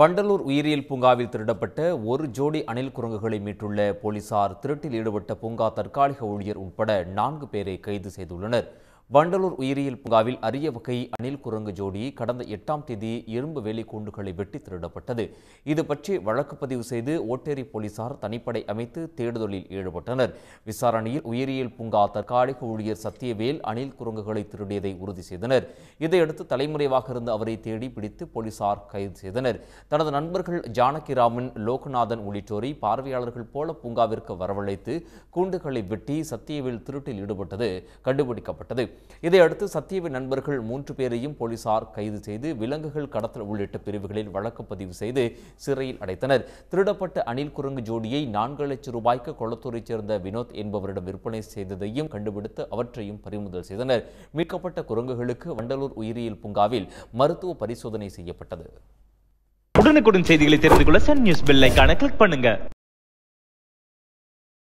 வண்டலூர் உயிரியல் பூங்காவில் திருடப்பட்ட ஒரு ஜோடி அணில் குரங்குகளை மீட்டுள்ள போலீசார் திருட்டில் ஈடுபட்ட பூங்கா தற்காலிக ஊழியர் உட்பட நான்கு பேரை கைது செய்துள்ளனர் வண்டலூர் உயிரியல் பூங்காவில் அரிய வகை அணில் குரங்கு ஜோடி கடந்த எட்டாம் தேதி இரும்பு வேலி கூண்டுகளை வெட்டி திருடப்பட்டது இது பற்றி வழக்கு பதிவு செய்து ஓட்டேரி போலீசார் தனிப்படை அமைத்து தேடுதலில் ஈடுபட்டனர் விசாரணையில் உயிரியல் பூங்கா தற்காலிக ஊழியர் சத்தியவேல் அணில் குரங்குகளை திருடியதை உறுதி செய்தனர் இதையடுத்து தலைமுறைவாக இருந்த அவரை தேடி பிடித்து போலீசார் கைது செய்தனர் தனது நண்பர்கள் ஜானகிராமன் லோகநாதன் உள்ளிட்டோரை பார்வையாளர்கள் போல பூங்காவிற்கு வரவழைத்து கூண்டுகளை வெட்டி சத்தியவேல் திருட்டில் ஈடுபட்டது கண்டுபிடிக்கப்பட்டது இதையடுத்து சத்தியவி நண்பர்கள் மூன்று பேரையும் போலீசார் கைது செய்து விலங்குகள் கடத்தல் உள்ளிட்ட பிரிவுகளில் வழக்கு பதிவு செய்து சிறையில் அடைத்தனர் திருடப்பட்ட அணில் குரங்கு ஜோடியை நான்கு லட்சம் ரூபாய்க்கு கொளத்தூரைச் சேர்ந்த வினோத் என்பவரிடம் விற்பனை செய்ததையும் கண்டுபிடித்து அவற்றையும் பறிமுதல் செய்தனர் மீட்கப்பட்ட குரங்குகளுக்கு வண்டலூர் உயிரியல் பூங்காவில் மருத்துவ பரிசோதனை செய்யப்பட்டது உடனுக்குடன் செய்திகளை தெரிந்து கொள்ள சன் நியூஸ் கிளிக் பண்ணுங்க